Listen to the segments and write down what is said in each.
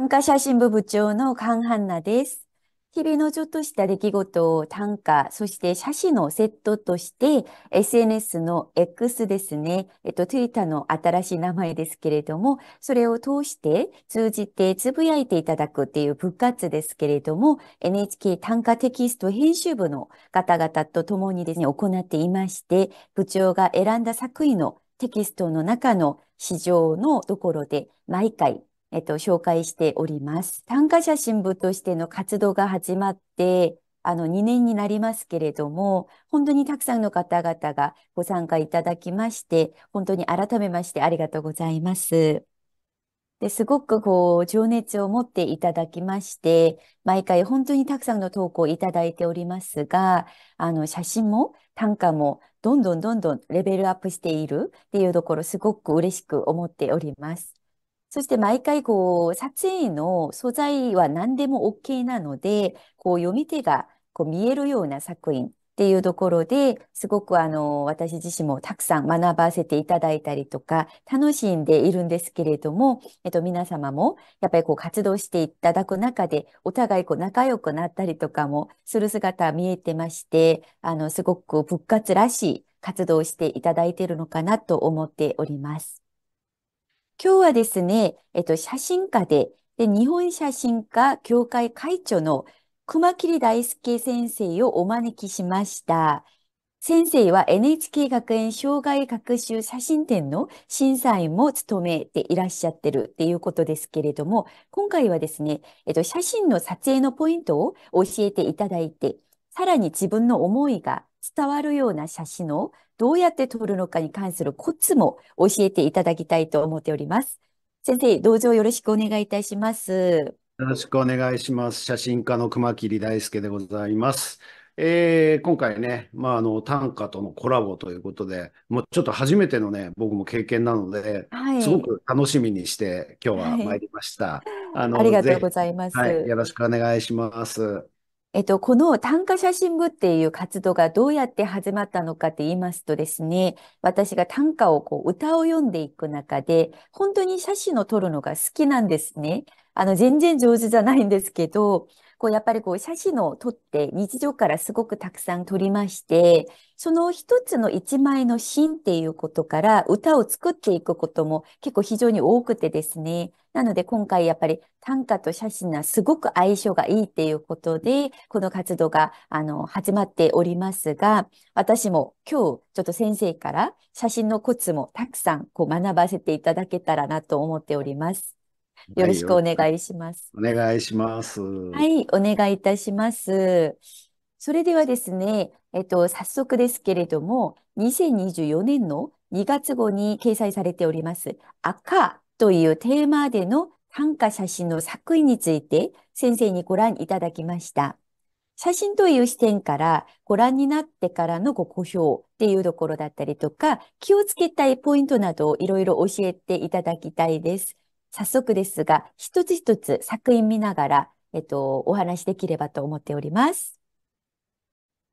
短歌写真部部長のカンナです。日々のちょっとした出来事を短歌、そして写真のセットとして、SNS の X ですね、えっと、Twitter の新しい名前ですけれども、それを通して通じてつぶやいていただくっていう部活ですけれども、NHK 短歌テキスト編集部の方々と共にですね、行っていまして、部長が選んだ作品のテキストの中の市場のところで毎回えっと、紹介しております。参加者新部としての活動が始まって、あの、2年になりますけれども、本当にたくさんの方々がご参加いただきまして、本当に改めましてありがとうございます。ですごくこう、情熱を持っていただきまして、毎回本当にたくさんの投稿をいただいておりますが、あの、写真も短歌もどんどんどんどんレベルアップしているっていうところ、すごく嬉しく思っております。そして毎回こう撮影の素材は何でも OK なので、こう読み手がこう見えるような作品っていうところですごくあの私自身もたくさん学ばせていただいたりとか楽しんでいるんですけれども、えっと、皆様もやっぱりこう活動していただく中でお互いこう仲良くなったりとかもする姿見えてましてあのすごく復活らしい活動をしていただいているのかなと思っております。今日はですね、えっと、写真家で、で日本写真家協会会長の熊切大輔先生をお招きしました。先生は NHK 学園障害学習写真展の審査員も務めていらっしゃってるっていうことですけれども、今回はですね、えっと、写真の撮影のポイントを教えていただいて、さらに自分の思いが伝わるような写真をどうやって撮るのかに関するコツも教えていただきたいと思っております。先生、どうぞよろしくお願いいたします。よろしくお願いします。写真家の熊切大輔でございます。えー、今回ね、まあ、あの短歌とのコラボということで、もうちょっと初めてのね、僕も経験なので、はい、すごく楽しみにして今日は参りました。はい、あのありがとうございます、はい、よろしくお願いします。えっと、この短歌写真部っていう活動がどうやって始まったのかって言いますとですね、私が短歌をこう歌を読んでいく中で、本当に写真を撮るのが好きなんですね。あの、全然上手じゃないんですけど、こうやっぱりこう写真を撮って日常からすごくたくさん撮りまして、その一つの一枚の芯っていうことから歌を作っていくことも結構非常に多くてですね。なので今回やっぱり短歌と写真がすごく相性がいいっていうことで、この活動があの始まっておりますが、私も今日ちょっと先生から写真のコツもたくさんこう学ばせていただけたらなと思っております。よろしくお願いします。お願いします。はい、お願いいたします。それではですね、えっと、早速ですけれども、2024年の2月号に掲載されております、赤というテーマでの短歌写真の作品について先生にご覧いただきました。写真という視点からご覧になってからのご好評っていうところだったりとか、気をつけたいポイントなどいろいろ教えていただきたいです。早速ですが、一つ一つ作品見ながら、えっと、お話しできればと思っております。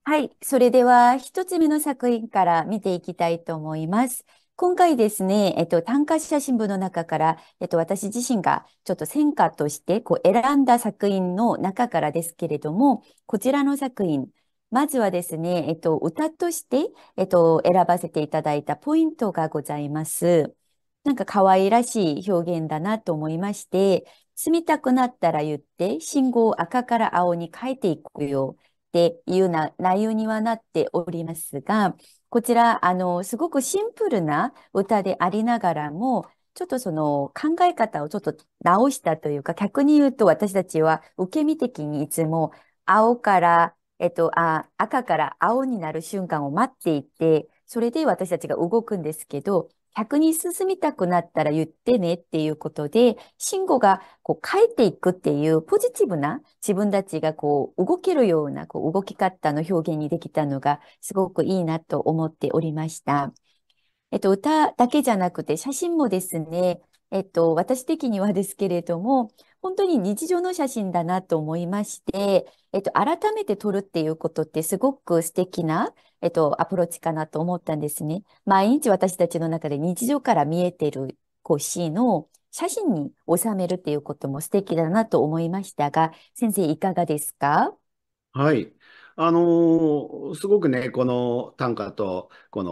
はい。それでは、一つ目の作品から見ていきたいと思います。今回ですね、えっと、短歌写真部の中から、えっと、私自身がちょっと戦果としてこう選んだ作品の中からですけれども、こちらの作品、まずはですね、えっと、歌として、えっと、選ばせていただいたポイントがございます。なんか可愛らしい表現だなと思いまして、住みたくなったら言って、信号を赤から青に変えていくよっていうな内容にはなっておりますが、こちら、あの、すごくシンプルな歌でありながらも、ちょっとその考え方をちょっと直したというか、逆に言うと私たちは受け身的にいつも青から、えっと、あ赤から青になる瞬間を待っていて、それで私たちが動くんですけど、客に進みたくなったら言ってねっていうことで、慎吾がこう変えていくっていうポジティブな自分たちがこう動けるようなこう動き方の表現にできたのがすごくいいなと思っておりました。えっと、歌だけじゃなくて写真もですね、えっと、私的にはですけれども、本当に日常の写真だなと思いまして、えっと、改めて撮るっていうことってすごく素敵なえっと、アプローチかなと思ったんですね。毎日私たちの中で日常から見えているこうシーンを写真に収めるっていうことも素敵だなと思いましたが、先生いかがですかはい。あのー、すごくね、この短歌とこ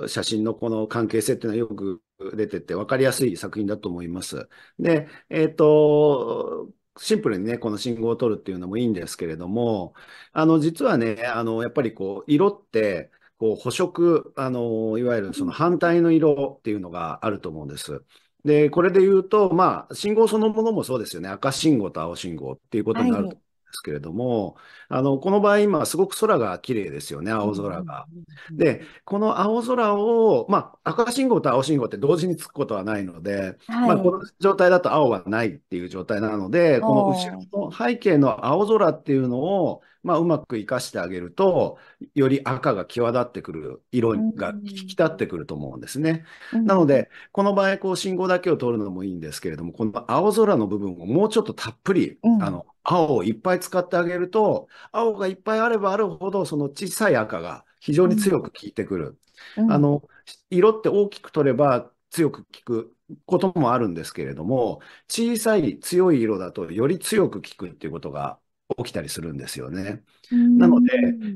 の写真のこの関係性っていうのはよく出てて分かりやすい作品だと思います。で、えっ、ー、と、シンプルにね、この信号を取るっていうのもいいんですけれども、あの、実はね、あの、やっぱりこう、色って、こう、補色、あの、いわゆるその反対の色っていうのがあると思うんです。で、これで言うと、まあ、信号そのものもそうですよね。赤信号と青信号っていうことになるとですけれども、あの、この場合今すごく空が綺麗ですよね、青空が。で、この青空を、まあ、赤信号と青信号って同時につくことはないので、はい、まあ、この状態だと青はないっていう状態なので、この後ろの背景の青空っていうのを、まあ、うまく生かしてあげると、より赤が際立ってくる、色が引き立ってくると思うんですね。うん、なので、この場合、こう、信号だけを取るのもいいんですけれども、この青空の部分をもうちょっとたっぷり、うん、あの、青をいっぱい使ってあげると、青がいっぱいあればあるほど、その小さい赤が非常に強く効いてくる。うん、あの、色って大きく取れば強く効くこともあるんですけれども、小さい強い色だとより強く効くっていうことが起きたりするんですよね。なので、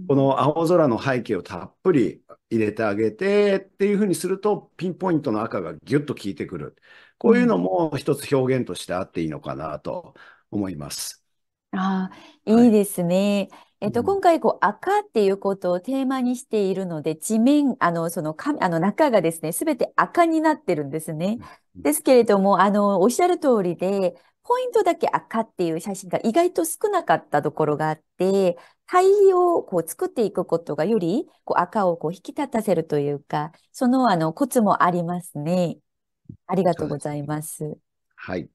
この青空の背景をたっぷり入れてあげてっていうふうにすると、ピンポイントの赤がギュッと効いてくる。こういうのも一つ表現としてあっていいのかなと思います。ああ、いいですね。はいえっと、今回、こう、赤っていうことをテーマにしているので、地面、あの、その、あの、中がですね、すべて赤になってるんですね。ですけれども、あの、おっしゃる通りで、ポイントだけ赤っていう写真が意外と少なかったところがあって、対比をこう作っていくことがよりこう赤をこう引き立たせるというか、そのあのコツもありますね。ありがとうございます。すはい。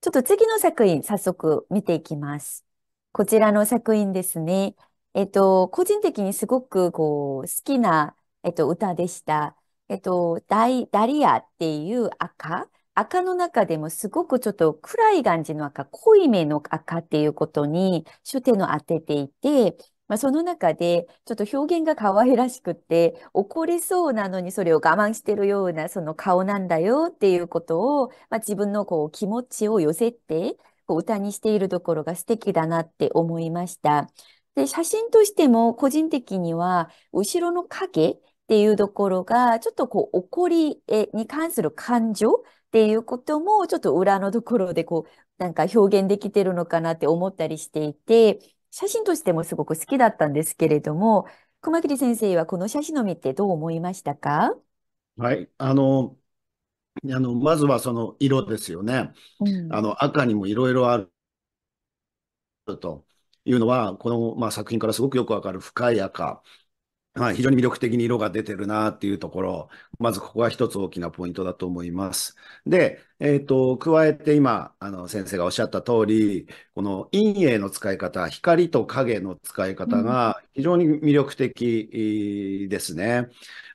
ちょっと次の作品、早速見ていきます。こちらの作品ですね。えっと、個人的にすごくこう好きな、えっと、歌でした。えっと、ダイダリアっていう赤赤の中でもすごくちょっと暗い感じの赤、濃いめの赤っていうことに主点を当てていて、まあ、その中でちょっと表現が可愛らしくて怒りそうなのにそれを我慢してるようなその顔なんだよっていうことを、まあ、自分のこう気持ちを寄せて歌にしているところが素敵だなって思いました。で写真としても個人的には後ろの影っていうところがちょっとこう怒りに関する感情っていうことも、ちょっと裏のところでこう、なんか表現できてるのかなって思ったりしていて、写真としてもすごく好きだったんですけれども、熊切先生はこの写真の見ってどう思いましたかはい、あの、あのまずはその色ですよね。うん、あの赤にもいろいろあるというのは、この、まあ、作品からすごくよくわかる深い赤、はい、非常に魅力的に色が出てるなっていうところ、まずここが一つ大きなポイントだと思います。で、えっ、ー、と、加えて今、あの、先生がおっしゃった通り、この陰影の使い方、光と影の使い方が非常に魅力的ですね。うん、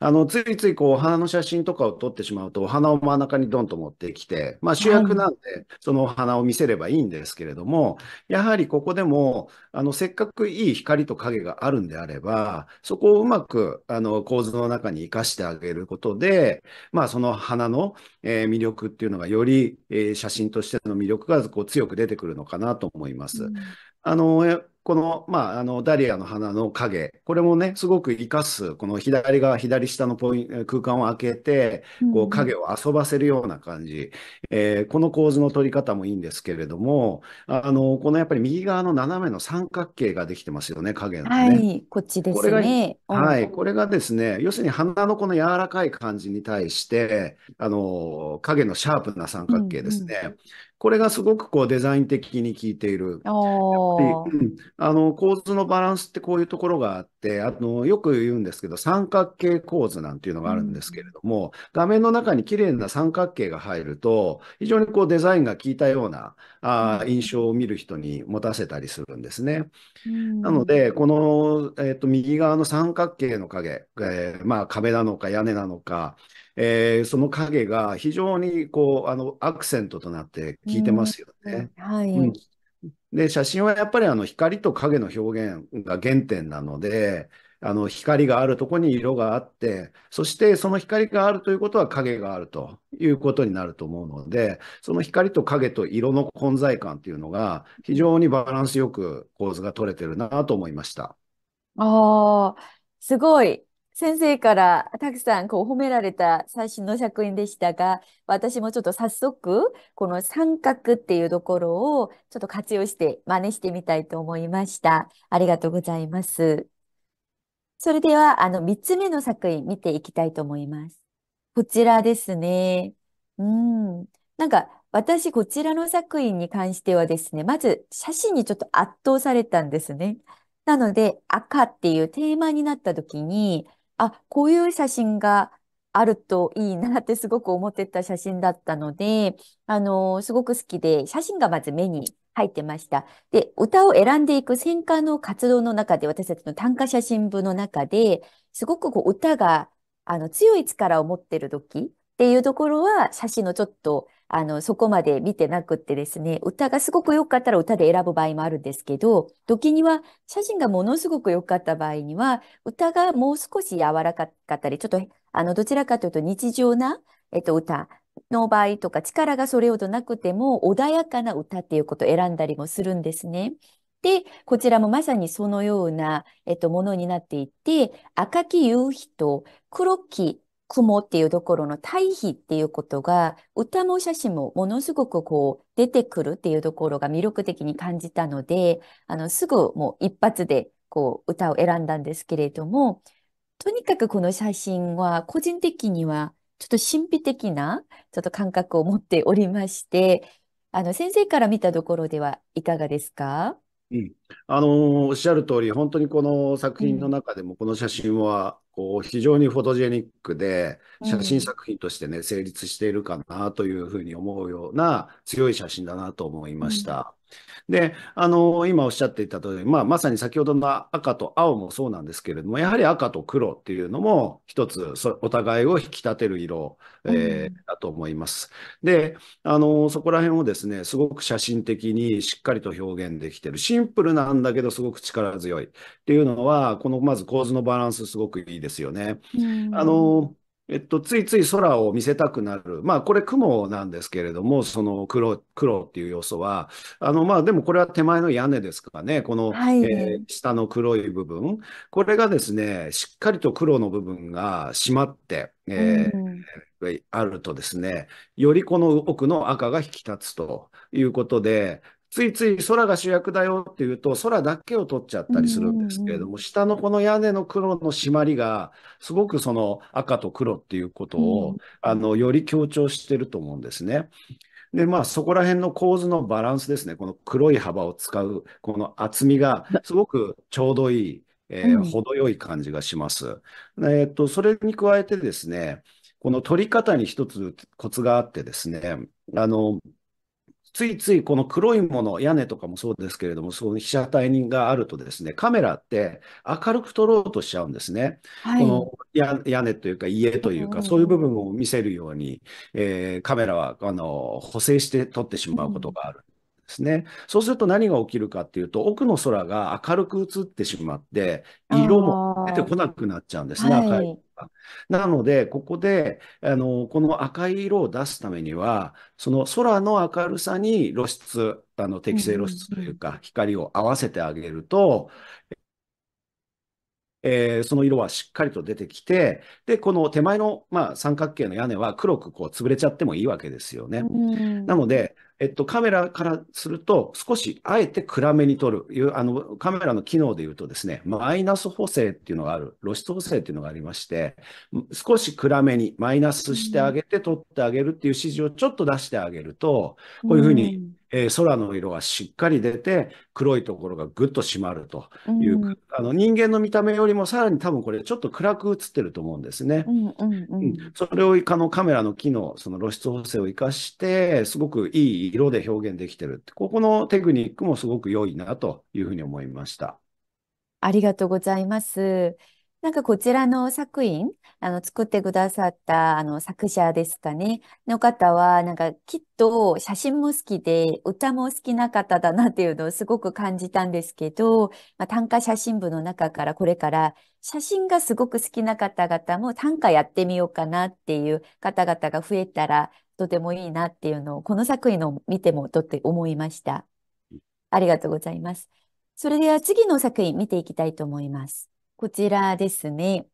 あの、ついついこう、お花の写真とかを撮ってしまうと、お花を真ん中にドンと持ってきて、まあ主役なんで、そのお花を見せればいいんですけれども、はい、やはりここでも、あの、せっかくいい光と影があるんであれば、そこをうまく、あの、構図の中に生かしてあげることで、まあその花の、えー、魅力っていうのがより、えー、写真としての魅力がこう強く出てくるのかなと思います。うん、あのこの,、まあ、あのダリアの花の影これもねすごく生かすこの左側左下のポイン空間を開けてこう影を遊ばせるような感じ、うん、えー、この構図の取り方もいいんですけれどもあのこのやっぱり右側の斜めの三角形ができてますよね影のね。はい、こっちですね。はい、これがですね要するに花のこの柔らかい感じに対してあの影のシャープな三角形ですね。うんうんこれがすごくこうデザイン的に効いている。あの構図のバランスってこういうところがあってあの、よく言うんですけど、三角形構図なんていうのがあるんですけれども、うん、画面の中に綺麗な三角形が入ると、非常にこうデザインが効いたようなあ、印象を見る人に持たせたりするんですね。なので、この、えーと右側の三角形の影、えー、まあ壁なのか屋根なのか、えー、その影が非常にこうあのアクセントとなって効いてますよね。はい、うんで写真はやっぱりあの光と影の表現が原点なのであの光があるとこに色があってそしてその光があるということは影があるということになると思うのでその光と影と色の混在感っていうのが非常にバランスよく構図が取れてるなと思いました。あすごい先生からたくさんこう褒められた最新の作品でしたが、私もちょっと早速、この三角っていうところをちょっと活用して真似してみたいと思いました。ありがとうございます。それでは、あの、三つ目の作品見ていきたいと思います。こちらですね。うん。なんか、私、こちらの作品に関してはですね、まず写真にちょっと圧倒されたんですね。なので、赤っていうテーマになった時に、あ、こういう写真があるといいなってすごく思ってた写真だったので、あの、すごく好きで、写真がまず目に入ってました。で、歌を選んでいく選歌の活動の中で、私たちの短歌写真部の中で、すごくこう歌があの強い力を持ってる時っていうところは、写真のちょっとあの、そこまで見てなくってですね、歌がすごく良かったら歌で選ぶ場合もあるんですけど、時には写真がものすごく良かった場合には、歌がもう少し柔らかかったり、ちょっと、あの、どちらかというと日常な、えっと、歌の場合とか、力がそれほどなくても、穏やかな歌っていうことを選んだりもするんですね。で、こちらもまさにそのような、えっと、ものになっていて、赤き夕日と黒き雲っていうところの対比っていうことが、歌も写真もものすごくこう出てくるっていうところが魅力的に感じたので、あの、すぐもう一発でこう歌を選んだんですけれども、とにかくこの写真は個人的にはちょっと神秘的なちょっと感覚を持っておりまして、あの、先生から見たところではいかがですかうん、あのー、おっしゃる通り、本当にこの作品の中でも、この写真は、こう非常にフォトジェニックで写真作品としてね、成立しているかなというふうに思うような強い写真だなと思いました。で、あの、今おっしゃっていた通り、まあ、まさに先ほどの赤と青もそうなんですけれども、やはり赤と黒っていうのも一つ、お互いを引き立てる色、えー、だと思います。で、あの、そこら辺をですね、すごく写真的にしっかりと表現できてる。シンプルなんだけど、すごく力強いっていうのは、このまず構図のバランスすごくいいですよね。うん、あの、えっと、ついつい空を見せたくなる。まあ、これ雲なんですけれども、その黒、黒っていう要素は、あの、まあ、でもこれは手前の屋根ですからね、この、はい、えー、下の黒い部分。これがですね、しっかりと黒の部分が締まって、えーうんあるとですね、よりこの奥の赤が引き立つということで、ついつい空が主役だよっていうと、空だけを撮っちゃったりするんですけれども、下のこの屋根の黒の締まりが、すごくその赤と黒っていうことを、あの、より強調してると思うんですね。で、まあ、そこら辺の構図のバランスですね。この黒い幅を使う、この厚みが、すごくちょうどいい、えー、程よい感じがします。えっと、それに加えてですね、この撮り方に一つコツがあってですね、あの、ついついこの黒いもの、屋根とかもそうですけれども、そういう被写体人があるとですね、カメラって明るく撮ろうとしちゃうんですね。はい、この屋根というか家というか、そういう部分を見せるように、えー、カメラはあの補正して撮ってしまうことがある。うんですね。そうすると何が起きるかっていうと、奥の空が明るく映ってしまって、色も出てこなくなっちゃうんですね、はい、赤い。か。なので、ここで、あの、この赤い色を出すためには、その空の明るさに露出、あの、適正露出というか、光を合わせてあげると、えー、その色はしっかりと出てきて、で、この手前の、まあ、三角形の屋根は黒くこう潰れちゃってもいいわけですよね。なので、えっと、カメラからすると、少しあえて暗めに撮るいう、あの、カメラの機能で言うとですね、マイナス補正っていうのがある、露出補正っていうのがありまして、少し暗めにマイナスしてあげて撮ってあげるっていう指示をちょっと出してあげると、こういうふうに、えー、空の色がしっかり出て、黒いところがぐっと締まるという、うん、あの人間の見た目よりもさらに多分これちょっと暗く映ってると思うんですね。うんうんうん、それをあのカメラの機能、その露出補正を生かして、すごくいい色で表現できてるここのテクニックもすごく良いなというふうに思いました。ありがとうございます。なんかこちらの作品、あの、作ってくださった、あの、作者ですかね、の方は、なんかきっと写真も好きで、歌も好きな方だなっていうのをすごく感じたんですけど、まあ、短歌写真部の中からこれから写真がすごく好きな方々も短歌やってみようかなっていう方々が増えたら、とてもいいなっていうのを、この作品を見てもとって思いました。ありがとうございます。それでは次の作品見ていきたいと思います。こちらですね。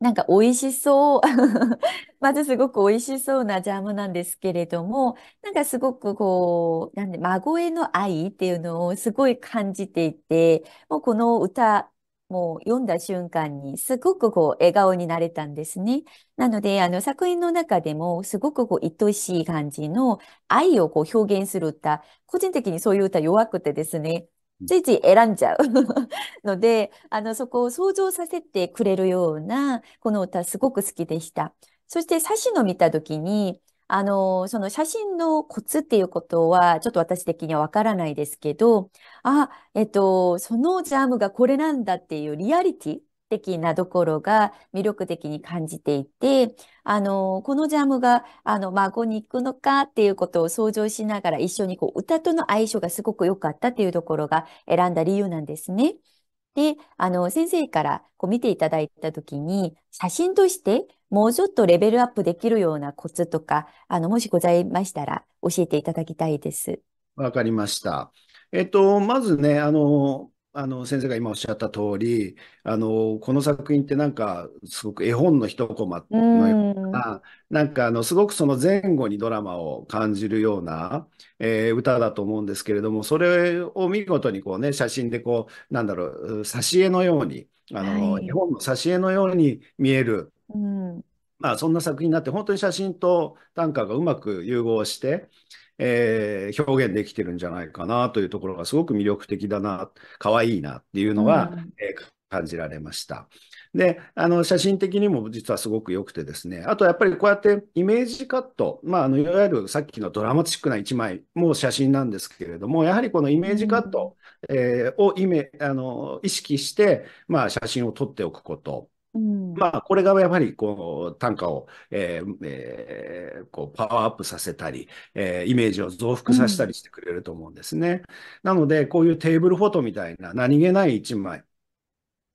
なんか美味しそう。まずすごく美味しそうなジャムなんですけれども、なんかすごくこう、なんで、孫への愛っていうのをすごい感じていて、もうこの歌、もう読んだ瞬間にすごくこう笑顔になれたんですね。なのであの作品の中でもすごくこう愛しい感じの愛をこう表現する歌、個人的にそういう歌弱くてですね、ついつい選んじゃう ので、あの、そこを想像させてくれるような、この歌すごく好きでした。そして、写真の見たときに、あの、その写真のコツっていうことは、ちょっと私的にはわからないですけど、あ、えっと、そのジャムがこれなんだっていうリアリティ的なところが魅力的に感じていて、あの、このジャムが、あの、孫に行くのかっていうことを想像しながら一緒にこう歌との相性がすごく良かったっていうところが選んだ理由なんですね。で、あの、先生からこう見ていただいたときに、写真としてもうちょっとレベルアップできるようなコツとか、あの、もしございましたら教えていただきたいです。わかりました。えっと、まずね、あの、あの先生が今おっしゃった通りあのこの作品ってなんかすごく絵本の一コマのような、うん、なんかあのすごくその前後にドラマを感じるような、えー、歌だと思うんですけれどもそれを見事にこうね写真でこうなんだろう挿絵のようにあの、はい、絵本の挿絵のように見える。うんまあ、そんな作品になって本当に写真と短歌がうまく融合して、えー、表現できてるんじゃないかなというところがすごく魅力的だな、可愛いなっていうのは、うん、えー、感じられました。で、あの、写真的にも実はすごく良くてですね、あとやっぱりこうやってイメージカット、まあ、あの、いわゆるさっきのドラマチックな1枚も写真なんですけれども、やはりこのイメージカット、えー、をイメ、あの、意識して、まあ、写真を撮っておくこと。うん、まあ、これがやはりこう短歌を、えーえー、こうパワーアップさせたり、えー、イメージを増幅させたりしてくれると思うんですね。うん、なので、こういうテーブルフォトみたいな何気ない一枚、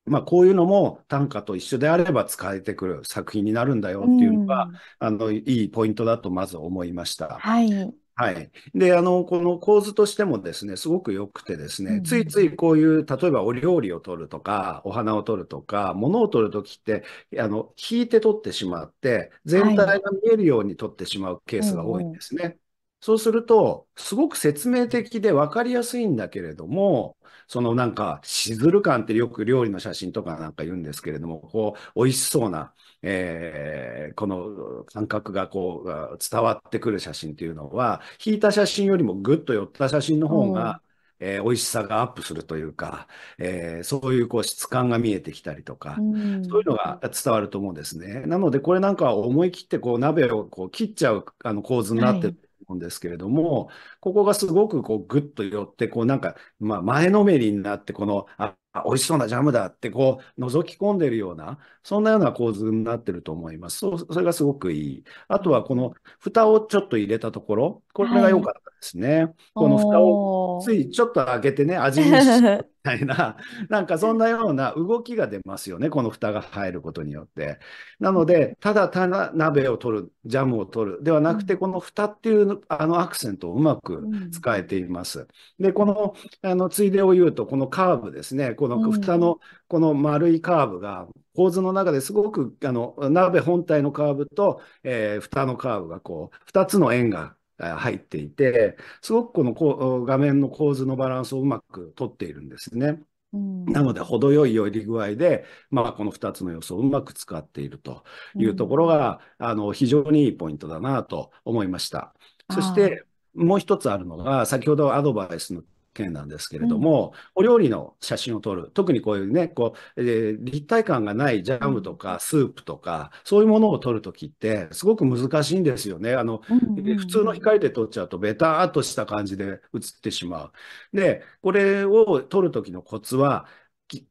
まあ、こういうのも短歌と一緒であれば使えてくる作品になるんだよっていうのが、うん、あのいいポイントだとまず思いました。はいはい。で、あの、この構図としてもですね、すごく良くてですね、ついついこういう、例えばお料理を取るとか、お花を取るとか、物を取るときって、あの、引いて取ってしまって、全体が見えるように取ってしまうケースが多いんですね。そうすると、すごく説明的で分かりやすいんだけれども、そのなんか、しずる感ってよく料理の写真とかなんか言うんですけれども、こう、美味しそうな、えー、この感覚がこう、伝わってくる写真っていうのは、引いた写真よりもぐっと寄った写真の方が、うん、えー、美味しさがアップするというか、えー、そういうこう質感が見えてきたりとか、うん、そういうのが伝わると思うんですね。なので、これなんかは思い切ってこう鍋をこう切っちゃうあの構図になってる、はい思うんですけれども、ここがすごくこうグッと寄って、こうなんか、まあ、前のめりになって、この、あ、美味しそうなジャムだってこう覗き込んでるような、そんなような構図になってると思います。そそれがすごくいい。あとはこの蓋をちょっと入れたところ、これが良かったですね。はい、この蓋をついちょっと開けてね、味見して たいな、なんかそんなような動きが出ますよね、この蓋が入ることによって。なので、ただただ鍋を取る、ジャムを取るではなくて、この蓋っていうあのアクセントをうまく使えています。で、このあのついでを言うと、このカーブですね、この蓋のこの丸いカーブが、構図の中ですごくあの鍋本体のカーブと、えー、蓋のカーブがこう2つの円が入っていて、すごくこのこ画面の構図のバランスをうまくとっているんですね。なので、程よい寄り具合で、まあ、この2つの要素をうまく使っているというところが、うん、あの非常にいいポイントだなと思いました。そして、もう一つあるのが、先ほどアドバイスの件なんですけれども、うん、お料理の写真を撮る、特にこういうね、こう、えー、立体感がないジャムとかスープとか、そういうものを撮るときって、すごく難しいんですよね。あの、うんうんうん、普通の光で撮っちゃうと、ベターっとした感じで写ってしまう。で、これを撮るときのコツは、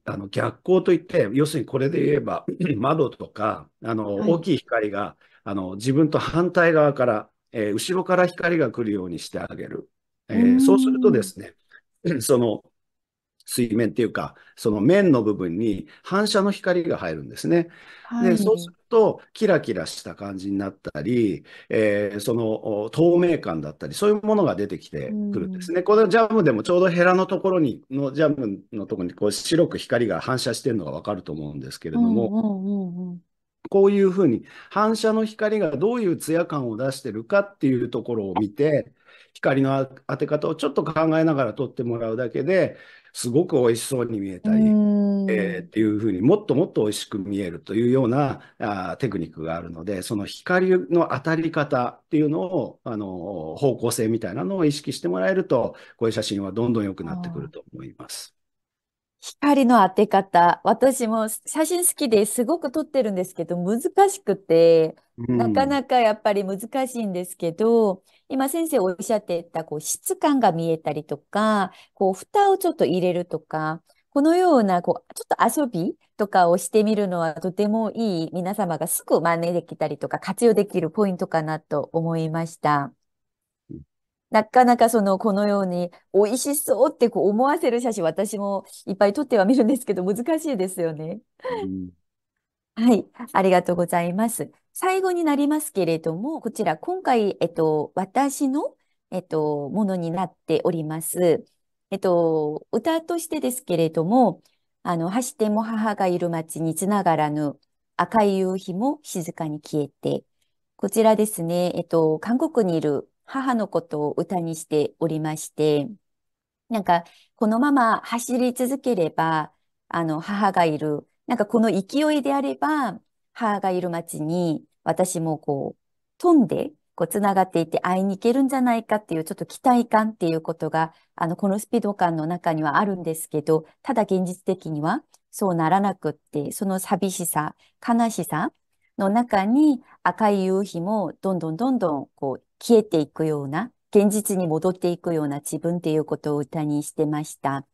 あの逆光といって、要するにこれで言えば、窓とか、あの、大きい光が、あの、自分と反対側から、えー、後ろから光が来るようにしてあげる。えー、そうするとですね、その水面っていうか、その面の部分に反射の光が入るんですね。はい、でそうすると、キラキラした感じになったり、えー、その透明感だったり、そういうものが出てきてくるんですね。うん、このジャムでもちょうどヘラのところに、のジャムのところにこう白く光が反射してるのがわかると思うんですけれども、うんうんうんうんこういうふうに反射の光がどういうツヤ感を出してるかっていうところを見て、光の当て方をちょっと考えながら撮ってもらうだけですごく美味しそうに見えたり、えー、っていうふうにもっともっと美味しく見えるというようなあテクニックがあるのでその光の当たり方っていうのをあの方向性みたいなのを意識してもらえるとこういう写真はどんどん良くなってくると思います。光の当て方私も写真好きですごく撮ってるんですけど難しくてなかなかやっぱり難しいんですけど、今先生おっしゃってたこう質感が見えたりとか、こう蓋をちょっと入れるとか、このようなこうちょっと遊びとかをしてみるのはとてもいい皆様がすぐ真似できたりとか活用できるポイントかなと思いました。なかなかその、このように、美味しそうってこう思わせる写真、私もいっぱい撮っては見るんですけど、難しいですよね。うん、はい、ありがとうございます。最後になりますけれども、こちら、今回、えっと、私の、えっと、ものになっております。えっと、歌としてですけれども、あの、走っても母がいる街につながらぬ赤い夕日も静かに消えて、こちらですね、えっと、韓国にいる母のことを歌にしておりまして、なんか、このまま走り続ければ、あの、母がいる、なんかこの勢いであれば、母がいる町に、私もこう、飛んで、こう、つながっていて会いに行けるんじゃないかっていう、ちょっと期待感っていうことが、あの、このスピード感の中にはあるんですけど、ただ現実的にはそうならなくって、その寂しさ、悲しさの中に赤い夕日もどんどんどんどんこう消えていくような、現実に戻っていくような自分っていうことを歌にしてました。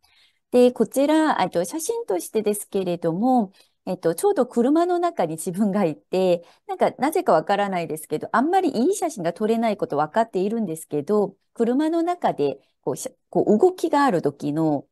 で、こちら、と写真としてですけれども、えっと、ちょうど車の中に自分がいて、なんか、なぜかわからないですけど、あんまりいい写真が撮れないことわかっているんですけど、車の中でこう、こう動きがある時の、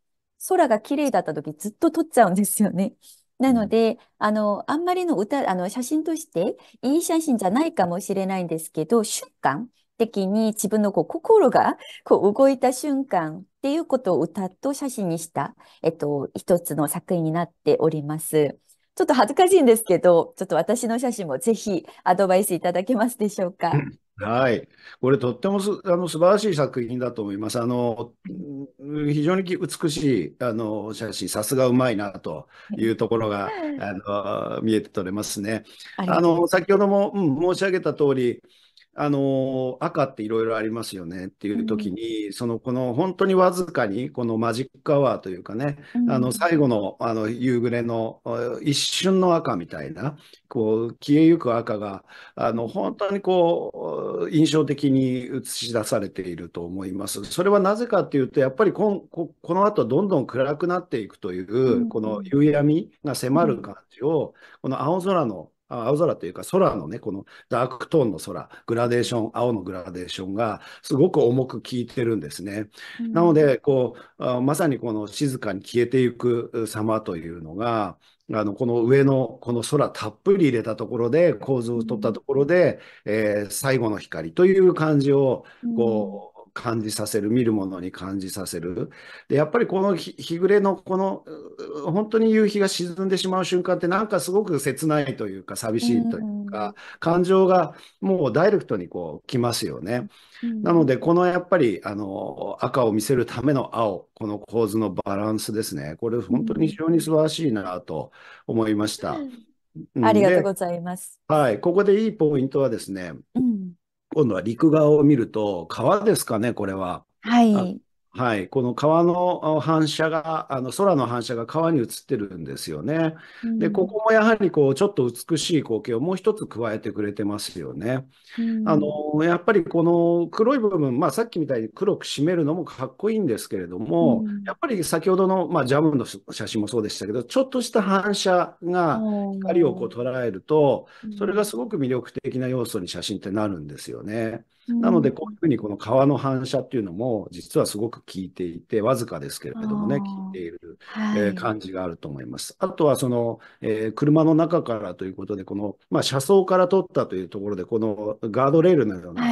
空が綺麗だった時ずっと撮っちゃうんですよね。なので、あの、あんまりの歌、あの、写真として、いい写真じゃないかもしれないんですけど、瞬間的に自分のこう心がこう動いた瞬間っていうことを歌と写真にした、えっと、一つの作品になっております。ちょっと恥ずかしいんですけど、ちょっと私の写真もぜひアドバイスいただけますでしょうか。はい、これとってもすあの素晴らしい作品だと思います。あの非常に美しいあの写真、さすがうまいなというところがあの見えて取れますね。あの先ほども、うん、申し上げた通り、あの赤っていろいろありますよねっていう時に、うん、そのこの本当にわずかにこのマジックアワーというかね、うん、あの最後のあの夕暮れの一瞬の赤みたいなこう消えゆく赤があの本当にこう印象的に映し出されていると思います。それはなぜかっていうとやっぱりこここの後どんどん暗くなっていくという、この夕闇が迫る感じを、この青空の青空というか空のね、このダークトーンの空、グラデーション、青のグラデーションがすごく重く効いてるんですね。うん、なので、こう、まさにこの静かに消えていく様というのが、あの、この上の、この空たっぷり入れたところで、構図を取ったところで、うん、えー、最後の光という感じを、こう、うん感じさせる、見るものに感じさせる。で、やっぱりこの日暮れのこの、本当に夕日が沈んでしまう瞬間ってなんかすごく切ないというか、寂しいというか、うん、感情がもうダイレクトにこう来ますよね。うん、なので、このやっぱり、あの、赤を見せるための青、この構図のバランスですね。これ本当に非常に素晴らしいなと思いました。うんありがとうございます。はい、ここでいいポイントはですね、うん、今度は陸側を見ると、川ですかね、これは。はい。はい、この川の反射が、あの空の反射が川に映ってるんですよね。うん、で、ここもやはりこうちょっと美しい光景をもう一つ加えてくれてますよね。うん、あのやっぱりこの黒い部分、まあ、さっきみたいに黒く締めるのもかっこいいんですけれども、うん、やっぱり先ほどの、まあ、ジャムの写真もそうでしたけど、ちょっとした反射が光をこう捉えると、それがすごく魅力的な要素に写真ってなるんですよね。なので、こういうふうにこの川の反射っていうのも、実はすごく効いていて、わずかですけれどもね、効いている、はい、えー、感じがあると思います。あとは、その、えー、車の中からということで、この、まあ、車窓から撮ったというところで、このガードレールのような、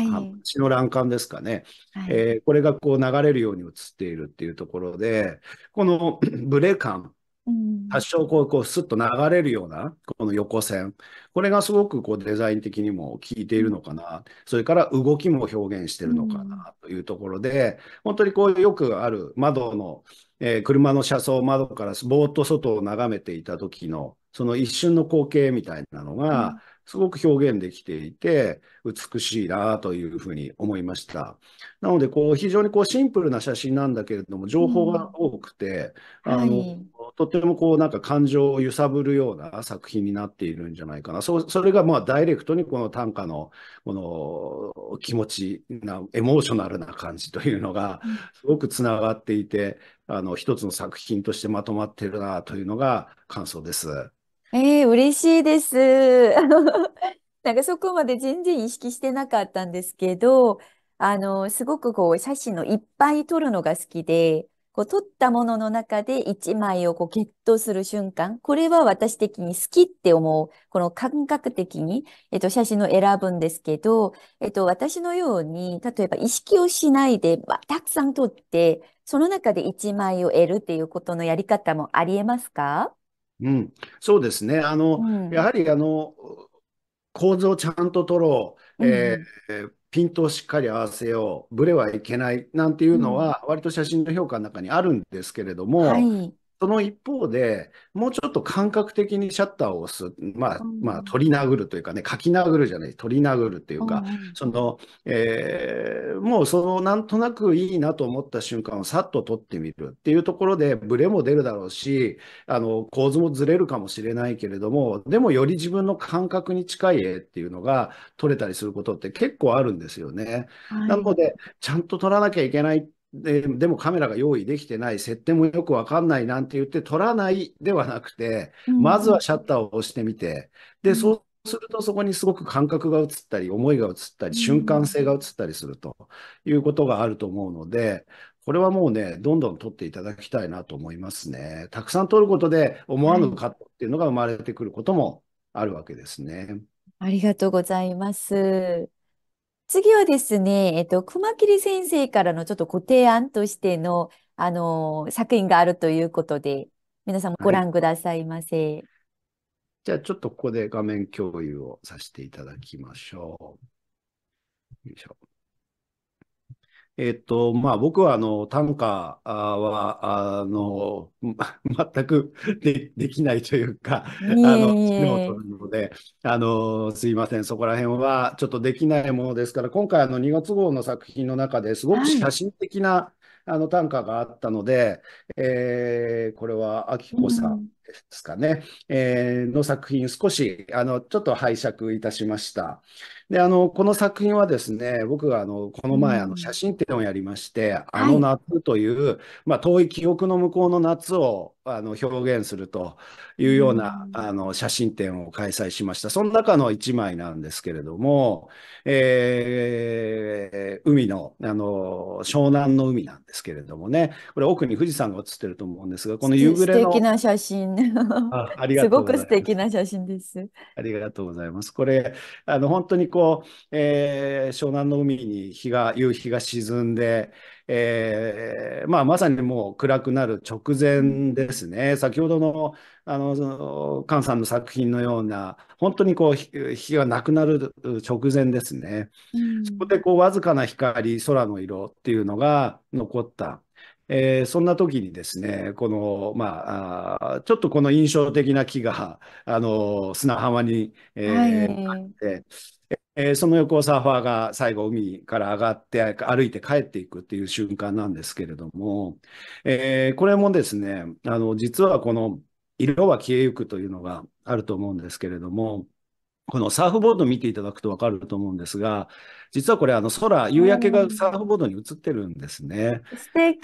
血の欄干ですかね、はい、えー、これがこう流れるように映っているっていうところで、この ブレ感、発祥こう、こう、スッと流れるような、この横線。これがすごくこうデザイン的にも効いているのかな。それから動きも表現してるのかなというところで、本当にこう、よくある窓の、えー、車の車窓窓からぼーっと外を眺めていた時の、その一瞬の光景みたいなのが、すごく表現できていて、美しいなというふうに思いました。なので、こう、非常にこう、シンプルな写真なんだけれども、情報が多くて、うん、あの、とてもこうなんか感情を揺さぶるような作品になっているんじゃないかな。そそれがまあダイレクトにこの短歌のこの気持ちな、エモーショナルな感じというのがすごくつながっていて、あの一つの作品としてまとまってるなというのが感想です。えー、嬉しいです。なんかそこまで全然意識してなかったんですけど、あの、すごくこう、写真のいっぱい撮るのが好きで、こう撮ったものの中で一枚をこうゲットする瞬間、これは私的に好きって思う、この感覚的に、えっと、写真を選ぶんですけど、えっと、私のように、例えば意識をしないで、まあ、たくさん撮って、その中で一枚を得るっていうことのやり方もありえますかうん、そうですね。あの、うん、やはりあの、構図をちゃんと撮ろう。えー、うんピントをしっかり合わせよう、ブレはいけないなんていうのは、割と写真の評価の中にあるんですけれども、はい、その一方で、もうちょっと感覚的にシャッターを押す、まあ、まあ、取り殴るというかね、書き殴るじゃない、取り殴るというか、その、えー、もうその、なんとなくいいなと思った瞬間をさっと取ってみるっていうところで、ブレも出るだろうし、あの、構図もずれるかもしれないけれども、でもより自分の感覚に近い絵っていうのが取れたりすることって結構あるんですよね。はい、なので、ちゃんと取らなきゃいけないででもカメラが用意できてない、設定もよくわかんないなんて言って撮らないではなくて、うん、まずはシャッターを押してみて、で、うん、そうするとそこにすごく感覚が映ったり、思いが映ったり、瞬間性が映ったりするということがあると思うので、これはもうね、どんどん撮っていただきたいなと思いますね。たくさん撮ることで思わぬカットっていうのが生まれてくることもあるわけですね。ありがとうございます。次はですね、えっと、熊切先生からのちょっとご提案としての、あのー作品があるということで、皆さんもご覧くださいませ。じゃあちょっとここで画面共有をさせていただきましょう。よいしょ。えっと、まあ僕はあの短歌は、あの、全くでできないというか、あの、素人ので、あの、すいません、そこら辺はちょっとできないものですから、今回あの2月号の作品の中ですごく写真的な、はい、あの短歌があったので、えー、これは秋子さんですかね、えー、の作品少しあのちょっと拝借いたしました。であのこの作品はですね僕があのこの前あの写真展をやりまして「あの夏」という、はい、まあ、遠い記憶の向こうの夏をあの表現するというような、うん、あの写真展を開催しましたその中の一枚なんですけれども、えー、海のあの湘南の海なんですけれどもねこれ奥に富士山が写ってると思うんですがこの夕暮れの素敵な写真ね。あありがとうございます。すごく素敵な写真です。ありがとうございます。これ、あの本当にこう、えー、湘南の海に日が夕日が沈んで、えーまあ、まさにもう暗くなる直前ですね、先ほどのあの菅さんの作品のような、本当にこう日がなくなる直前ですね、うん、そこでこうわずかな光、空の色っていうのが残った。えー、そんな時にですね、この、まあ、あちょっとこの印象的な木が、あの、砂浜に、えー、はい、あって、えー、その横をサーファーが最後海から上がって歩いて帰っていくっていう瞬間なんですけれども、えー、これもですね、あの、実はこの色は消えゆくというのがあると思うんですけれども、このサーフボード見ていただくと分かると思うんですが、実はこれ、あの空、夕焼けがサーフボードに映ってるんですね。素敵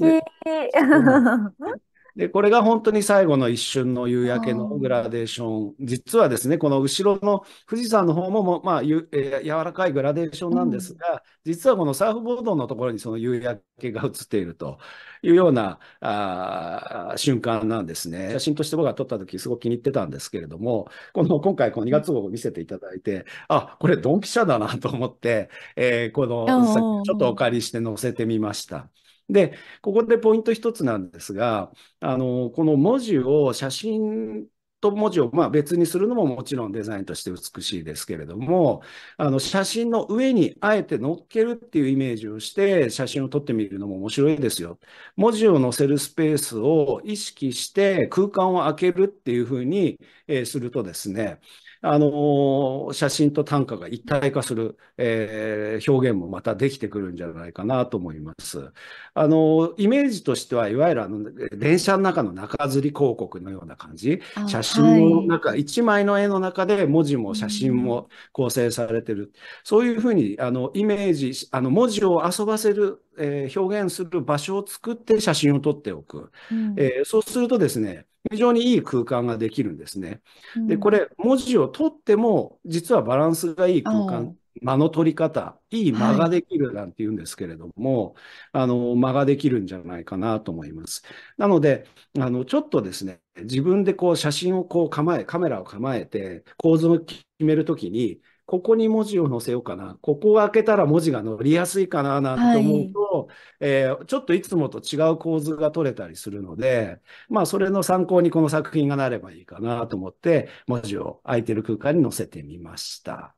で、これが本当に最後の一瞬の夕焼けのグラデーション。実はですね、この後ろの富士山の方もも、まあゆえー、柔らかいグラデーションなんですが、うん、実はこのサーフボードのところにその夕焼けが映っているというようなあ瞬間なんですね。写真として僕が撮った時すごく気に入ってたんですけれども、この今回この2月号を見せていただいて、あ、これドンピシャだなと思って、えー、このちょっとお借りして載せてみました。で、ここでポイント一つなんですが、あの、この文字を写真と文字をまあ別にするのももちろんデザインとして美しいですけれども、あの写真の上にあえて乗っけるっていうイメージをして写真を撮ってみるのも面白いですよ。文字を載せるスペースを意識して空間を空けるっていうふうに、えするとですね、あの、写真と短歌が一体化する、えー、表現もまたできてくるんじゃないかなと思います。あの、イメージとしては、いわゆるあの、電車の中の中吊り広告のような感じ。写真の中、一、はい、枚の絵の中で文字も写真も構成されてる。うん、そういうふうに、あの、イメージ、あの、文字を遊ばせる、え表現する場所を作って写真を撮っておく。うん、えー、そうするとですね、非常にいい空間ができるんですね。うん、で、これ、文字を取っても、実はバランスがいい空間、間の取り方、いい間ができるなんて言うんですけれども、はい、あの、間ができるんじゃないかなと思います。なので、あの、ちょっとですね、自分でこう写真をこう構え、カメラを構えて構図を決めるときに、ここに文字を載せようかな、ここを開けたら文字が載りやすいかななんて思うと、はい、えー、ちょっといつもと違う構図が取れたりするので、まあ、それの参考にこの作品がなればいいかなと思って、文字を空いてる空間に載せてみました。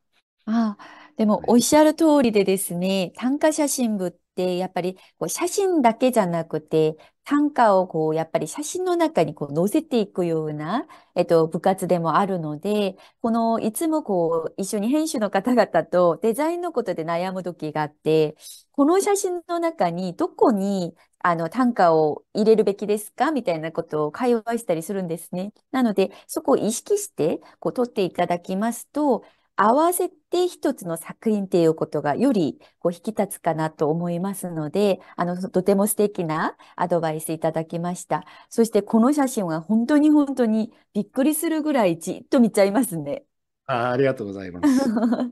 ああでも、おっしゃる通りでですね、はい、短歌写真部っ、やっぱりこう写真だけじゃなくて、短歌をこう、やっぱり写真の中にこう載せていくような、えっと、部活でもあるので、この、いつもこう、一緒に編集の方々とデザインのことで悩む時があって、この写真の中にどこに、あの、短歌を入れるべきですかみたいなことを会話したりするんですね。なので、そこを意識して、こう、撮っていただきますと、合わせで、一つの作品っていうことがよりこう引き立つかなと思いますので、あの、とても素敵なアドバイスいただきました。そしてこの写真は本当に本当にびっくりするぐらいじっと見ちゃいますね。あありがとうございます。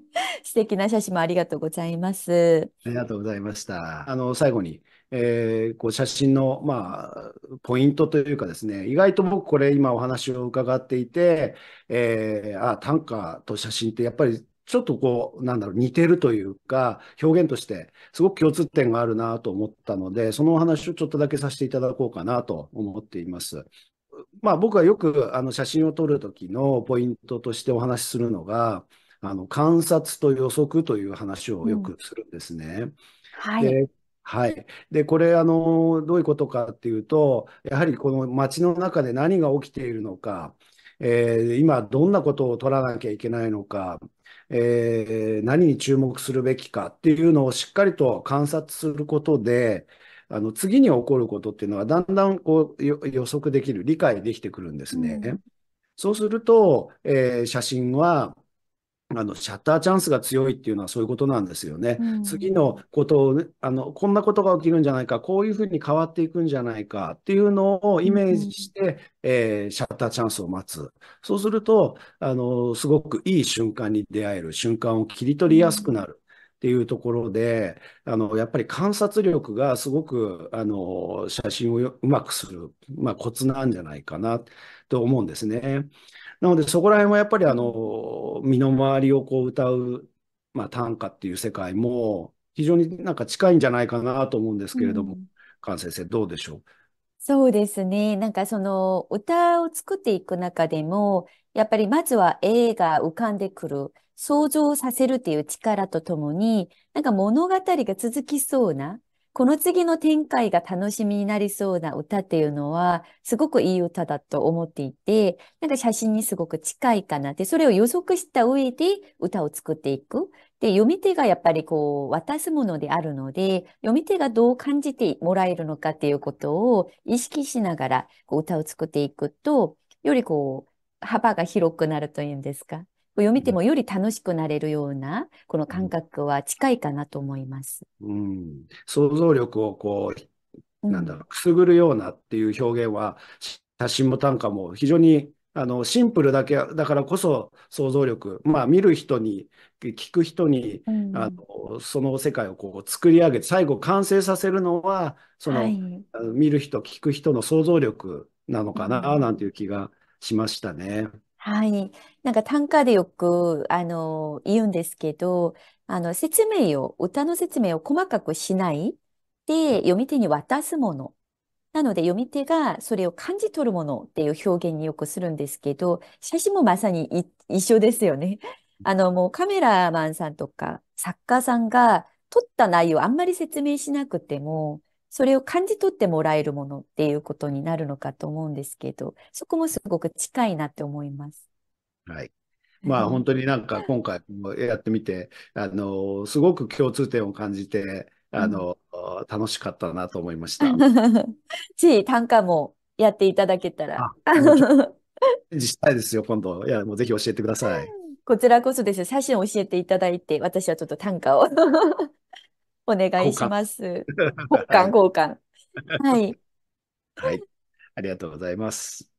素敵な写真もありがとうございます。ありがとうございました。あの最後に、えー、こう写真の、まあ、ポイントというかですね、意外と僕これ今お話を伺っていて、えー、あ短歌と写真ってやっぱりちょっとこう、なんだろう、似てるというか、表現として、すごく共通点があるなと思ったので、そのお話をちょっとだけさせていただこうかなと思っています。まあ、僕はよくあの写真を撮るときのポイントとしてお話しするのが、あの観察と予測という話をよくするんですね。うん、はい。はい。で、これ、あの、どういうことかっていうと、やはりこの街の中で何が起きているのか、えー、今どんなことを取らなきゃいけないのか、えー、何に注目するべきかっていうのをしっかりと観察することで、あの次に起こることっていうのはだんだんこう予測できる、理解できてくるんですね。うん、そうすると、えー、写真はあの、シャッターチャンスが強いっていうのはそういうことなんですよね。うん、次のことを、ね、あの、こんなことが起きるんじゃないか、こういうふうに変わっていくんじゃないかっていうのをイメージして、うん、えー、シャッターチャンスを待つ。そうすると、あの、すごくいい瞬間に出会える、瞬間を切り取りやすくなる。っていうところで、あの、やっぱり観察力がすごく、あの、写真をうまくする、まあ、コツなんじゃないかなと思うんですね。なので、そこら辺はやっぱりあの、身の回りをこう歌う、まあ、短歌っていう世界も、非常になんか近いんじゃないかなと思うんですけれども、うん、菅先生、どうでしょうそうですね。なんかその歌を作っていく中でも、やっぱりまずは絵が浮かんでくる、想像させるっていう力とともに、なんか物語が続きそうな、この次の展開が楽しみになりそうな歌っていうのは、すごくいい歌だと思っていて、なんか写真にすごく近いかなって、それを予測した上で歌を作っていく。で、読み手がやっぱりこう、渡すものであるので、読み手がどう感じてもらえるのかっていうことを意識しながらこう歌を作っていくと、よりこう、幅が広くなるというんですか。読みてもより楽しくなれるような、この感覚は近いかなと思います。うん、想像力をこう、なんだろう、くすぐるようなっていう表現は、写真も短歌も非常にあのシンプルだけだからこそ想像力、まあ、見る人に聞く人に、うん、あのその世界をこう作り上げて最後完成させるのはその、はい、見る人聞く人の想像力なのかな、なんていう気がしましたね。はい。なんか短歌でよく、あの、言うんですけど、あの、説明を、歌の説明を細かくしないで、読み手に渡すもの。なので、読み手がそれを感じ取るものっていう表現によくするんですけど、写真もまさにい一緒ですよね。あの、もうカメラマンさんとか作家さんが撮った内容あんまり説明しなくても、それを感じ取ってもらえるものっていうことになるのかと思うんですけど、そこもすごく近いなって思います。はい。まあ本当になんか今回もやってみて、あの、すごく共通点を感じて、あの、うん、楽しかったなと思いました。ぜひ短歌もやっていただけたら。したいですよ、今度。いや、もうぜひ教えてください。こちらこそです。写真を教えていただいて、私はちょっと短歌をお願いします。交換、交換。はい。はい。ありがとうございます。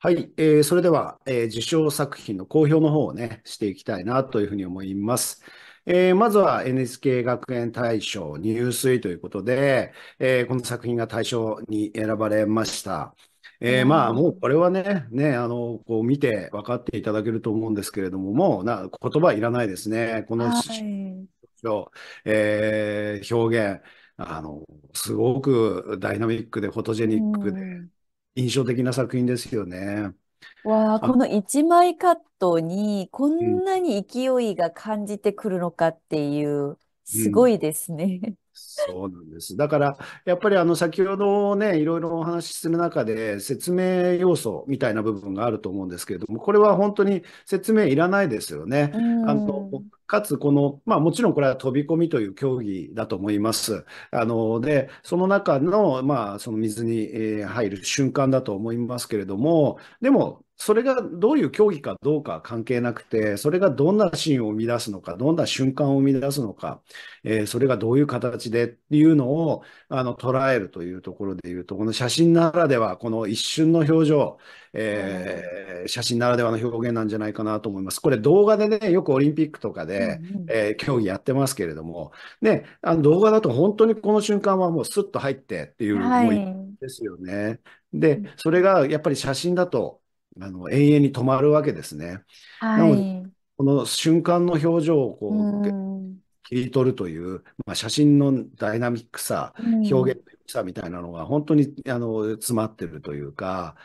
はい、えー、それでは、えー、受賞作品の公表の方をね、していきたいなというふうに思います。えー、まずは NHK 学園大賞入水ということで、えー、この作品が大賞に選ばれました。えー、まあ、もうこれはね、ね、あの、こう見て分かっていただけると思うんですけれども、もうな、言葉いらないですね。この、はい、えー、表現、あの、すごくダイナミックで、フォトジェニックで、印象的な作品ですよね。わあ、この1枚カットにこんなに勢いが感じてくるのかっていう、すごいですね。うんそうなんです。だから、やっぱりあの先ほどね、いろいろお話しする中で、説明要素みたいな部分があると思うんですけれども、これは本当に説明いらないですよね。あのかつこの、まあ、もちろんこれは飛び込みという競技だと思います。あので、その中の,、まあその水に入る瞬間だと思いますけれども、でも、それがどういう競技かどうか関係なくて、それがどんなシーンを生み出すのか、どんな瞬間を生み出すのか、えー、それがどういう形でっていうのをあの捉えるというところでいうと、この写真ならでは、この一瞬の表情、えー、写真ならではの表現なんじゃないかなと思います。これ動画でね、よくオリンピックとかで、で、うんうん、えー、競技やってますけれども、ね、あの動画だと本当にこの瞬間はもうスッと入ってっていう、思い、ですよね。で、それがやっぱり写真だとあの永遠に止まるわけですね。はい、なので、この瞬間の表情をこう、うん切り取るという、まあ、写真のダイナミックさ、表現さみたいなのが本当にあの詰まってるというか、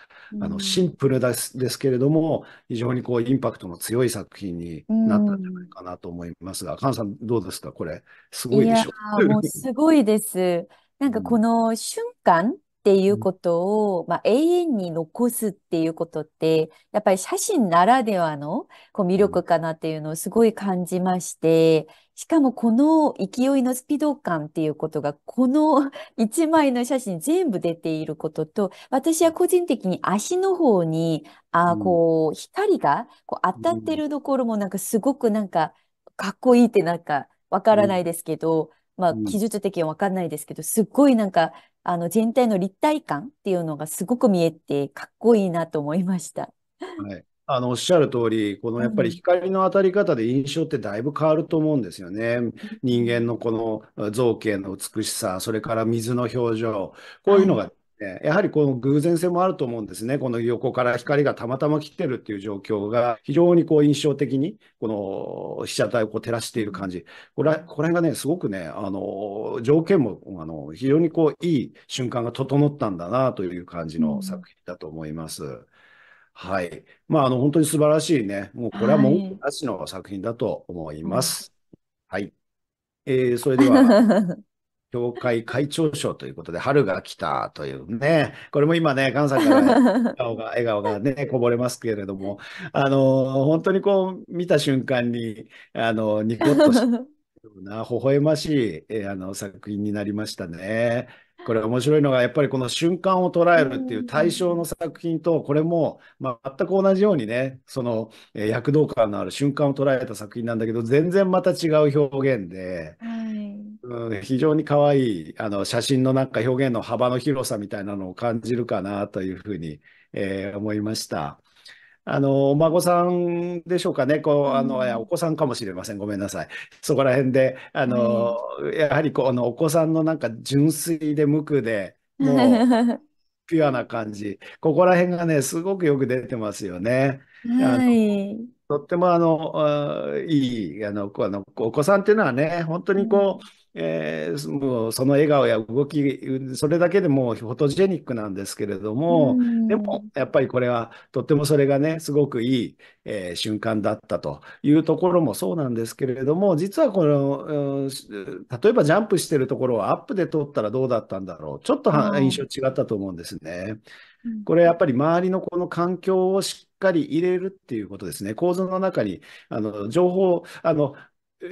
あのシンプルですですけれども、非常にこうインパクトの強い作品になったんじゃないかなと思いますが、うん、菅さん、どうですか、これ、すごいでしょ。いやもうすごいです。なんかこの瞬間っていうことを、まあ、永遠に残すっていうことって、やっぱり写真ならではのこう魅力かなっていうのをすごい感じまして、しかもこの勢いのスピード感っていうことが、この 一枚の写真全部出ていることと、私は個人的に足の方に、あこう、光がこう当たってるところもなんかすごくなんかかっこいいってなんかわからないですけど、まあ、記述的にはわかんないですけど、すっごいなんか、あの全体の立体感っていうのがすごく見えてかっこいいなと思いました。はいあのおっしゃる通り、このやっぱり光の当たり方で印象ってだいぶ変わると思うんですよね。人間のこの造形の美しさ、それから水の表情、こういうのがやはりこの偶然性もあると思うんですね。この横から光がたまたま来てるっていう状況が非常にこう印象的にこの被写体をこう照らしている感じ。これこれがね、すごくね、あの、条件もあの非常にこういい瞬間が整ったんだなという感じの作品だと思います。うん、はい。まあ、あの、本当に素晴らしいね。もうこれはもう、なしの作品だと思います。はい、はい、えー、それでは。協会会長賞ということで、春が来たというね、これも今ね、関西から 笑顔が、笑顔がね、こぼれますけれども、あの、本当にこう、見た瞬間に、あの、ニコッとしたような、微笑ましい、えあの、作品になりましたね。これ面白いのが、やっぱりこの瞬間を捉えるっていう対象の作品と、これも、ま全く同じようにね、その、え躍動感のある瞬間を捉えた作品なんだけど、全然また違う表現で、うん、非常に可愛いあの写真のなんか表現の幅の広さみたいなのを感じるかなというふうに、えー、思いました。あの、お孫さんでしょうかね、こう、あの、お子さんかもしれません。ごめんなさい。そこら辺で、あの、やはりこのお子さんのなんか純粋で無垢で、もう、ピュアな感じ。ここら辺がね、すごくよく出てますよね。はい。とってもあの、いい、あの、このお子さんっていうのはね、本当にこう、えー、もうその笑顔や動きそれだけでもうフォトジェニックなんですけれども、でもやっぱりこれはとってもそれがねすごくいい、えー、瞬間だったというところもそうなんですけれども実はこの、例えばジャンプしてるところをアップで撮ったらどうだったんだろうちょっと、印象違ったと思うんですね。これやっぱり周りのこの環境をしっかり入れるっていうことですね。構造の中にあの情報あの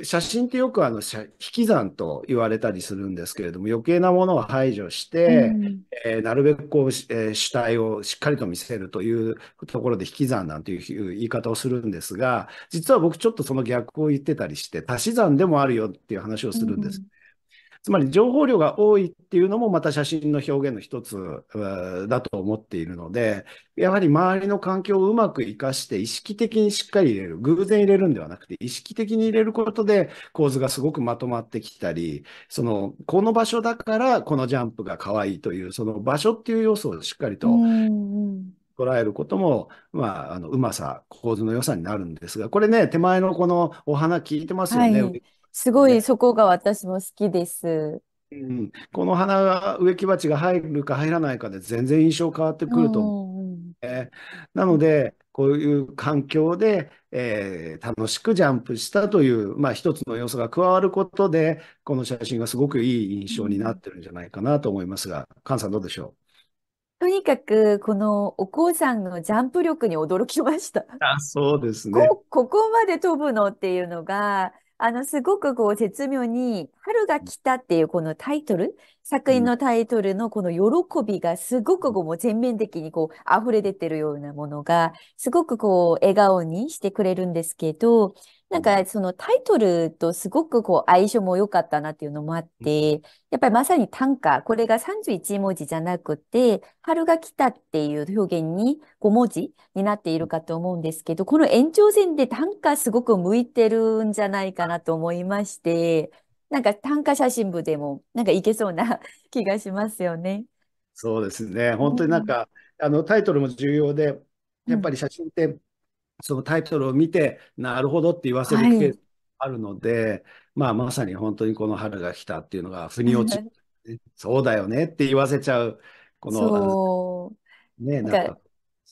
写真ってよくあの引き算と言われたりするんですけれども余計なものを排除して、うん、えー、なるべくこう、えー、主体をしっかりと見せるというところで引き算なんていう言い方をするんですが実は僕ちょっとその逆を言ってたりして足し算でもあるよっていう話をするんです。うんつまり情報量が多いっていうのもまた写真の表現の一つだと思っているので、やはり周りの環境をうまく活かして意識的にしっかり入れる、偶然入れるんではなくて意識的に入れることで構図がすごくまとまってきたり、その、この場所だからこのジャンプが可愛いという、その場所っていう要素をしっかりと捉えることも、まあ、あの、うまさ、構図の良さになるんですが、これね、手前のこのお花聞いてますよね。はいすごいそこが私も好きです。うん、この花が植木鉢が入るか入らないかで全然印象変わってくると思う、ね、なのでこういう環境で、えー、楽しくジャンプしたという、まあ、一つの要素が加わることでこの写真がすごくいい印象になってるんじゃないかなと思いますが菅さんどうでしょうとにかく、このお子さんのジャンプ力に驚きました。あ、そうですね。こ、ここまで飛ぶのっていうのが、あの、すごくこう、絶妙に、春が来たっていうこのタイトル、作品のタイトルのこの喜びがすごくこう、全面的にこう、溢れ出てるようなものが、すごくこう、笑顔にしてくれるんですけど、なんかそのタイトルとすごくこう相性も良かったなっていうのもあって、やっぱりまさに短歌、これが31文字じゃなくて、春が来たっていう表現に5文字になっているかと思うんですけど、この延長線で短歌すごく向いてるんじゃないかなと思いまして、なんか短歌写真部でもなんかいけそうな気がしますよね。そうですね。本当になんか、うん、あのタイトルも重要で、やっぱり写真って、うんそのタイトルを見て、なるほどって言わせるケースあるので、はい、まあ、まさに本当にこの春が来たっていうのが、腑に落ち、はそうだよねって言わせちゃう、この、ね、なんか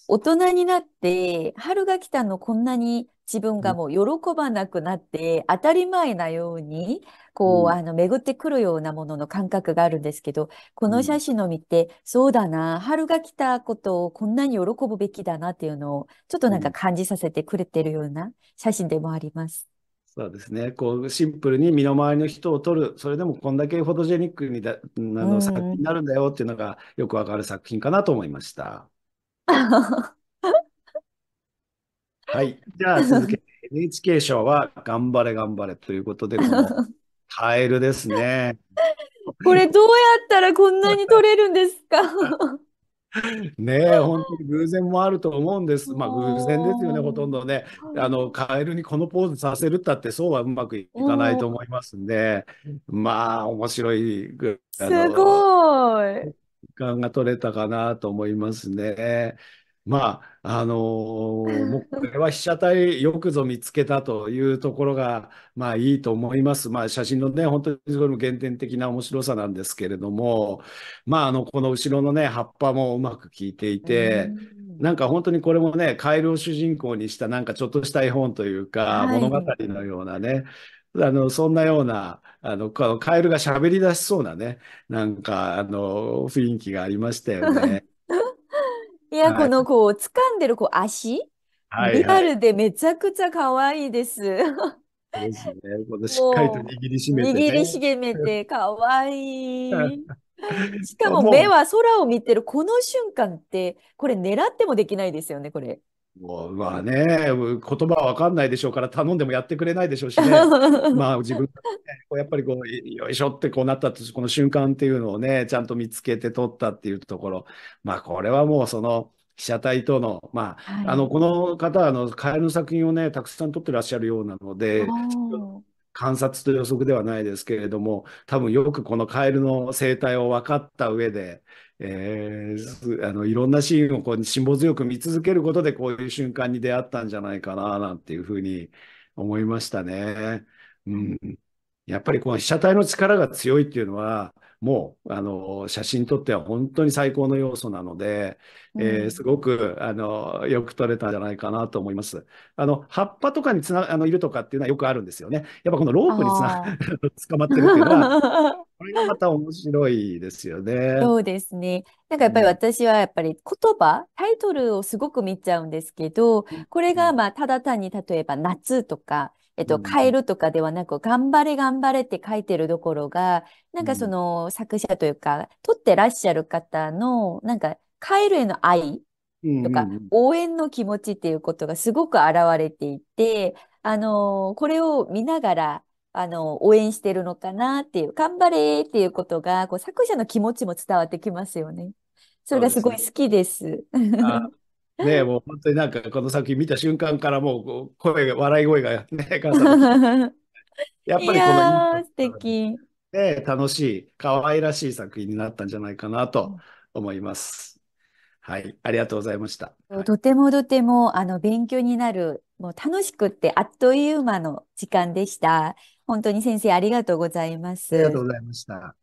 大人になって、春が来たのこんなに自分がもう喜ばなくなって、当たり前なように、こう、あの、巡ってくるようなものの感覚があるんですけど、この写真を見て、そうだな、春が来たことをこんなに喜ぶべきだなっていうのを、ちょっとなんか感じさせてくれてるような写真でもあります。そうですね。こう、シンプルに身の回りの人を撮る、それでもこんだけフォトジェニックにだあの、うん、作品になるんだよっていうのがよくわかる作品かなと思いました。はい。じゃあ続けて NHK 賞は頑張れ頑張れということで、この カエルですね。これどうやったらこんなに取れるんですか ねえ、本当に偶然もあると思うんです。まあ偶然ですよね、ほとんどね。あの、カエルにこのポーズさせるったって、そうはうまくいかないと思いますんで、まあ面白い。すごい。間が取れたかなと思いますね。まああのー、もうこれは被写体よくぞ見つけたというところが、まあ、いいと思います。まあ、写真のね、本当にそれも原点的な面白さなんですけれども、まあ、あのこの後ろのね、葉っぱもうまく効いていて、なんか本当にこれもね、カエルを主人公にしたなんかちょっとした絵本というか、はい、物語のようなね、あのそんなようなあの、カエルが喋り出しそうなね、なんか、あの、雰囲気がありましたよね。いや、はいこのこう、掴んでるこう足、はいリアルでめちゃくちゃ可愛いです。ですね。このしっかりと握りしう、め握りしめて可愛い。しかも目は空を見てるこの瞬間って、これ狙ってもできないですよね、これ。もうまあね、言葉は分かんないでしょうから、頼んでもやってくれないでしょうしね、まあ自分が、ね、こうやっぱりこう、よいしょってこうなったこの瞬間っていうのをね、ちゃんと見つけて撮ったっていうところ、まあこれはもうその、被写体との、まあ、はい、あの、この方、あの、カエルの作品をね、たくさん撮ってらっしゃるようなので、観察と予測ではないですけれども、多分よくこのカエルの生態を分かった上で、えー、あのいろんなシーンをこう辛抱強く見続けることで、こういう瞬間に出会ったんじゃないかななんていうふうに思いましたね。うん、やっぱりこの被写体の力が強いっていうのは、もう、あの、写真にとっては本当に最高の要素なので、えー、すごく、あの、よく撮れたんじゃないかなと思います。あの、葉っぱとかにつな、あの、いるとかっていうのはよくあるんですよね。やっぱこのロープにつな、捕まってるっていうのは、これがまた面白いですよね。そうですね。なんかやっぱり私はやっぱり言葉、タイトルをすごく見ちゃうんですけど、これがまあただ単に例えば夏とか、えっと、変えるとかではなく、頑張れ頑張れって書いてるところが、なんかその作者というか、撮ってらっしゃる方の、なんか変えるへの愛とか、応援の気持ちっていうことがすごく現れていて、あの、これを見ながら、あの、応援してるのかなっていう、頑張れっていうことが、こう、作者の気持ちも伝わってきますよね。それがすごい好きです。ねもう本当になんかこの作品見た瞬間からもう声が笑い声がね 母やっぱりこの素敵で楽しい可愛らしい作品になったんじゃないかなと思います。はい、ありがとうございました。とてもとてもあの勉強になる、もう楽しくってあっという間の時間でした。本当に先生ありがとうございます。ありがとうございました。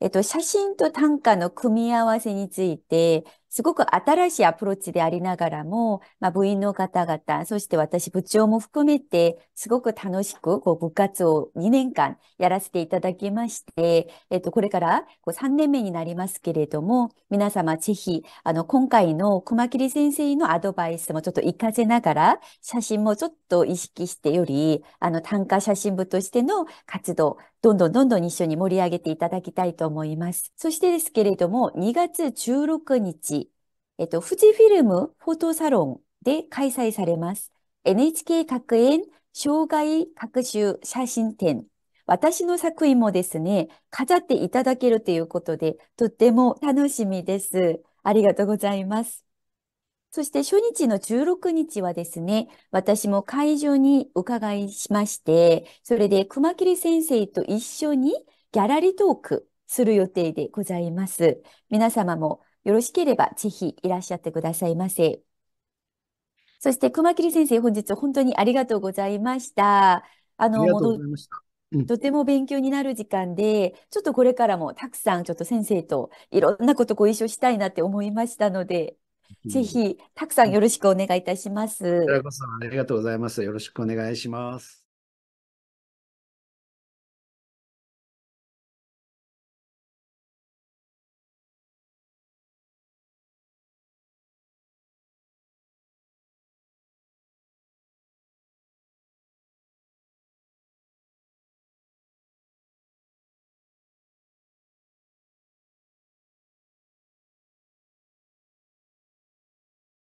えっと、写真と短歌の組み合わせについて、すごく新しいアプローチでありながらも、まあ、部員の方々、そして私部長も含めて、すごく楽しくこう部活を2年間やらせていただきまして、えっと、これからこう3年目になりますけれども、皆様ぜひ、あの、今回の熊切先生のアドバイスもちょっと活かせながら、写真もちょっと意識してより、あの、単価写真部としての活動、どんどんどんどん一緒に盛り上げていただきたいと思います。そしてですけれども、2月16日、えっと、富士フィルムフォトサロンで開催されます。NHK 学園障害学習写真展。私の作品もですね、飾っていただけるということで、とっても楽しみです。ありがとうございます。そして初日の16日はですね、私も会場に伺いしまして、それで熊切先生と一緒にギャラリートークする予定でございます。皆様もよろしければぜひいらっしゃってくださいませ。そして熊切先生、本日本当にありがとうございました。あの、ありがとうございました。とても勉強になる時間で、ちょっとこれからもたくさんちょっと先生といろんなことご一緒したいなって思いましたので、ぜひ、たくさんよろしくお願いいたします。ありがとうございます。よろしくお願いします。